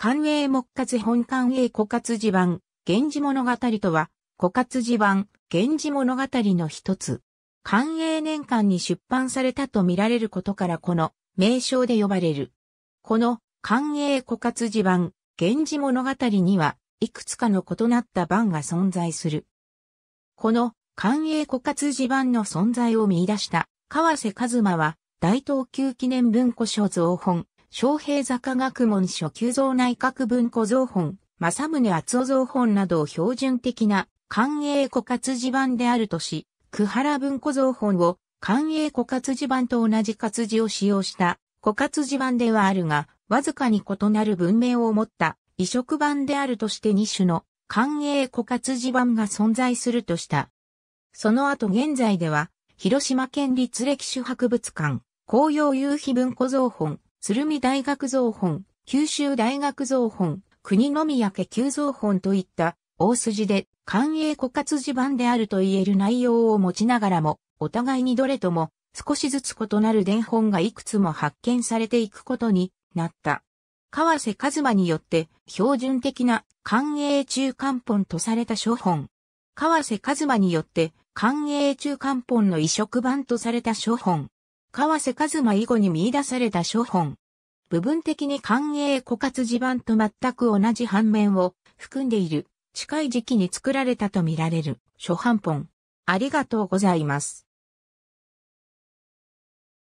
官営木活本官営枯渇地盤、源氏物語とは、枯渇地盤、源氏物語の一つ。官営年間に出版されたと見られることからこの名称で呼ばれる。この官営枯渇地盤、源氏物語には、いくつかの異なった版が存在する。この官営枯渇地盤の存在を見出した、河瀬一馬は、大東急記念文庫所蔵本、昌平坂学問初急造内閣文庫造本、正宗厚尾造本などを標準的な官営枯渇地版であるとし、久原文庫造本を官営枯渇地版と同じ活字を使用した枯渇地版ではあるが、わずかに異なる文明を持った移植版であるとして2種の官営枯渇地版が存在するとした。その後現在では、広島県立歴史博物館、紅葉夕日文庫造本、鶴見大学造本、九州大学造本、国宮家旧造本といった大筋で官営枯渇地盤であると言える内容を持ちながらも、お互いにどれとも少しずつ異なる伝本がいくつも発見されていくことになった。河瀬一馬によって標準的な官営中官本とされた書本。河瀬一馬によって官営中官本の移植版とされた書本。川瀬一馬以後に見出された書本。部分的に官営枯渇地盤と全く同じ反面を含んでいる。近い時期に作られたとみられる初版本。ありがとうございます。